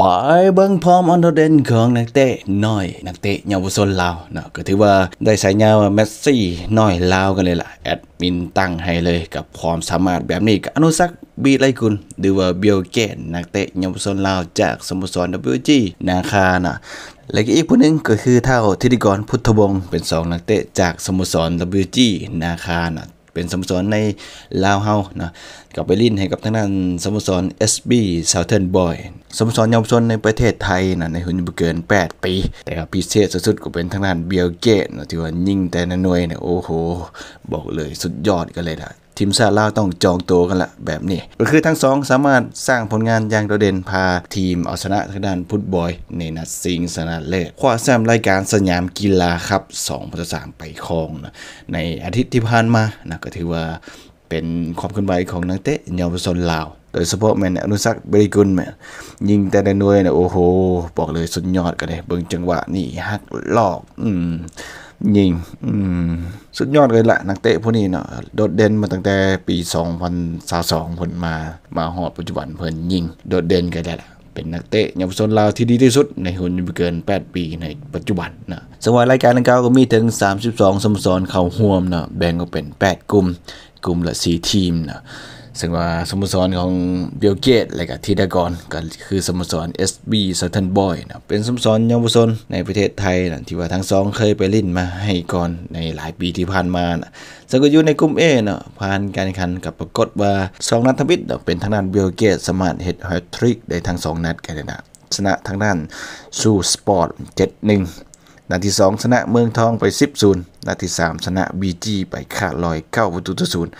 ไปเบิ้งพร้อมอันเดนของนักเตะน้อยนักเตะยาวชนลาวเนาะก็ถือว่าได้สายยาวเมสซี่น้อยลาวกันเลยล่ะแอดมินตั้งให้เลยกับความสามารถแบบนี้กับอนุสักบีไลคุณดูว่าเบลเกนนักเตะยาวชนลาวจากสทรสร WG นาคานะและอีกผู้หนึ่งก็คือเท่าธิติกรพุทธวงศ์เป็น 2 นักเตะจากสโมสร WG นาคานะเป็นสโมสรในลาวเฮานะกับไปลินให้กับทางด้านสโมสร SB Southern Boy สโมสรเยาวชนในประเทศไทยนะ ในหุ่นเกิน 8 ปี แต่ับพิเศษสุดๆก็เป็นทางด้านเบลเกตนะที่ว่ายิ่งแต่นหน่วยเนี่ยโอ้โหบอกเลยสุดยอดกันเลยนะทีมชาติลาวต้องจองตัวกันละแบบนี้ก็คือทั้งสองสามารถสร้างผลงานอย่างโดดเด่นพาทีมเอาชนะทางด้านฟุตบอลในนัดซิงสนะเลิคว้าแชมป์รายการสยามกีฬาครับ2สามไปครองนะ ในอาทิตย์ที่ผ่านมานะก็ถือว่าเป็นความเคลื่อนไหวของนักเตะเยาวชนลาว โดยเฉพาะแมนอนุสักบริกุลแมนยิงแต่ในหน่วยนะโอ้โห บอกเลยสุดยอดกันเลยเบิงจังหวะนี่ฮักลอกอืมยิงสุดยอดเลยละนักเตะพวกนี้เนาะโดดเด่นมาตั้งแต่ปี 2022ผลมา มาหอดปัจจุบันเพิ่นยิง โดดเด่นกันแล้วเป็นนักเตะเยาวชนลาวที่ดีที่สุดในหุ่นยเกิน 8 ปีในปัจจุบันนะสำหรับรายการดังกล่าวก็มีถึง 32สโมสรเข้าร่วมเนาะแบ่งก็กเป็น 8 กลุ่ม กลุ่มละ 4 ทีมนะซึ่งว่าสโมสรของเบลเกตและก็ทีดากอนก็คือสโมสร SB s ีเซ h e r n บอยนะเป็นสโมสรเยาวชนในประเทศไทยนะที่ว่าทั้งสองเคยไปเล่นมาให้ก่อนในหลายปีที่ผ่านมานะซึ่งก็อยู่ในกลุ่ม A เนาะผ่านการแข่งขันกับปรากฏว่า 2นัดทวิตเป็นทางด้านเบลเกตสมารถเฮดแฮตทริกได้ทั้ง 2นัดกันนะชนะทางด้านซูสปอร์ต7-1นัดที่2ชนะเมืองทองไป 10-0นาทีสามชนะ BG ไปขาดลอยเข้าประตูต่อศูนย์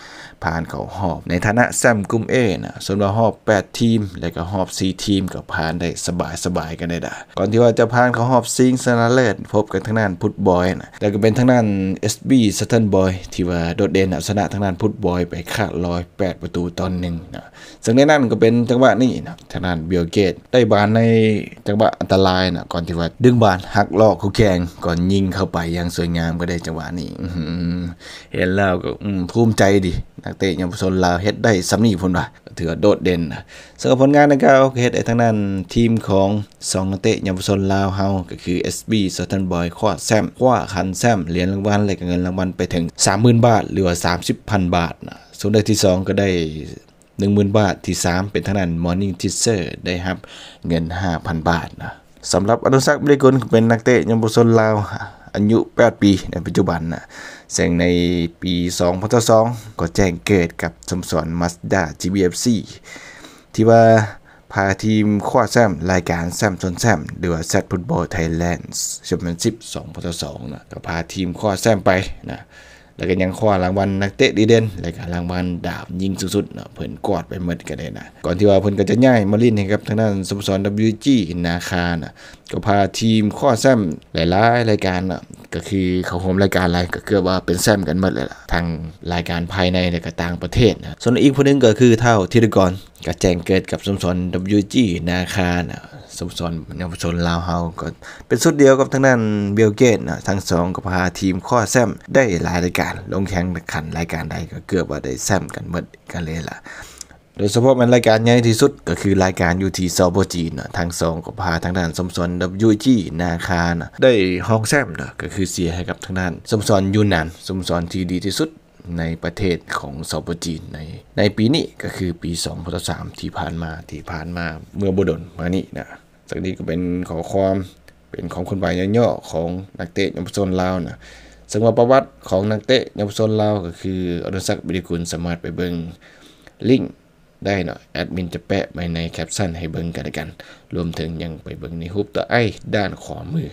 ผ่านเขาหอบในฐานะแซมกุมเอนะส่วนว่าหอบ 8 ทีม และก็หอบ 4 ทีม ก็ผ่านได้สบายสบายกันได้ดาก่อนที่ว่าจะผ่านเขาหอบซิงสนาเลดพบกันทางนั้นพุทบอยนะแล้วก็เป็นทางนั้น SB สต r นบอยที่ว่าโดดเด่นเอาชนะทางนั้นพุทบอยไปขาดลอย8ประตูตอนหนึ่งนะซึ่งในนั้นก็เป็นจังหวะนี้นะทางนั้นเบลเกตได้บานในจังหวะอันตรายนะก่อนที่ว่าดึงบานหักลอกคู่แข่งก่อนยิงเข้าไปอย่างสวยงามก็ได้ังหวะนี้เห็นแล้วก็ภูมิใจดินักเตะยังชนลาวเฮ็ดได้สำนีพลนว่าถือโดดเด่นสำหรับผลงานนะครับเฮ็ดไอ้ทั้งนั้นทีมของสองนักเตะยังชนลาวเฮาก็คือ SB s o u t h e r n Boy คว้าแซมคว้าคันแซมเหรียญรางวัลเลบเงินรางวัลไปถึง 30,000 บาทหรือว่า 30,000 บาทนะส่วนได้ที่ 2 ก็ได้หนึ่งหมื่นบาทที่สามเป็นทางนั้นมอร์นิ่งทิเซอร์ได้ครับเงินห้าพันบาทนะสำหรับอนุสักบริกุลเป็นนักเตะยมบุชนลาวอายุ 8 ปีในปัจจุบันนะเสงในปี 2002ก็แจ้งเกิดกับสมสรมัสด้า GBFC ที่ว่าพาทีมคว้าแซมรายการแซมชนแซมหรือว่าแซดฟุตบอลไทยแลนด์แชมเปี้ยนชิพ2002นะก็พาทีมคว้าแซมไปนะแล้วก็ยังคว้ารางวัลนักเตะดีเด่นและก็รางวัลดาบยิงสุดๆเนาะเพิ่นกอดไปหมดก็ได้นะก่อนที่ว่าเพิ่นก็จะย้ายมาลินนหครับทางด้านสโมสร WG นาคานะก็พาทีมข้อแซมหลายๆ รายการนะก็คือเขาโฮมรายการอะไรก็เกือบว่าเป็นแซมกันหมดเลยล่ะทางรายการภายในและก็ต่างประเทศนะส่วนอีกคนนึงก็คือเท่าธีรกรก็แจ้งเกิดกับสมสน WG นาคานะสมสนเยาวชนลาวเฮาก็เป็นสุดเดียวกับทางด้านเบลเกตนะทั้งสองก็พาทีมข้อแซมได้หลายรายการลงแข่งขันรายการใดก็เกือบว่าได้แซมกันหมดกันเลยล่ะโดยเฉพาะมันรายการใหญ่ที่สุดก็คือรายการยูทีซอโบจีนทางสองก็พาทางด้านสมสนดัยูจีนาคานะได้ฮองแซมนะก็คือเสียให้กับทางด้านสมสนยูนานสมสนที่ดีที่สุดในประเทศของสปจีนในในปีนี้ก็คือปี2พศ3ที่ผ่านมาที่ผ่านมาเมื่อบดลมานี้นะสักนี้ก็เป็นขอความเป็นของคนใบย่อๆของนักเตะยมพชนลาวนะซึ่งว่าประวัติของนักเตะยมพชนลาวก็คืออนุสักบิริกุลสามารถไปเบิงลิงได้เนาะแอดมิน จะแปะไปในแคปชั่นให้เบิงกันะกัน รวมถึงยังไปเบิงในฮุบตัวไอ้ด้านขวามือ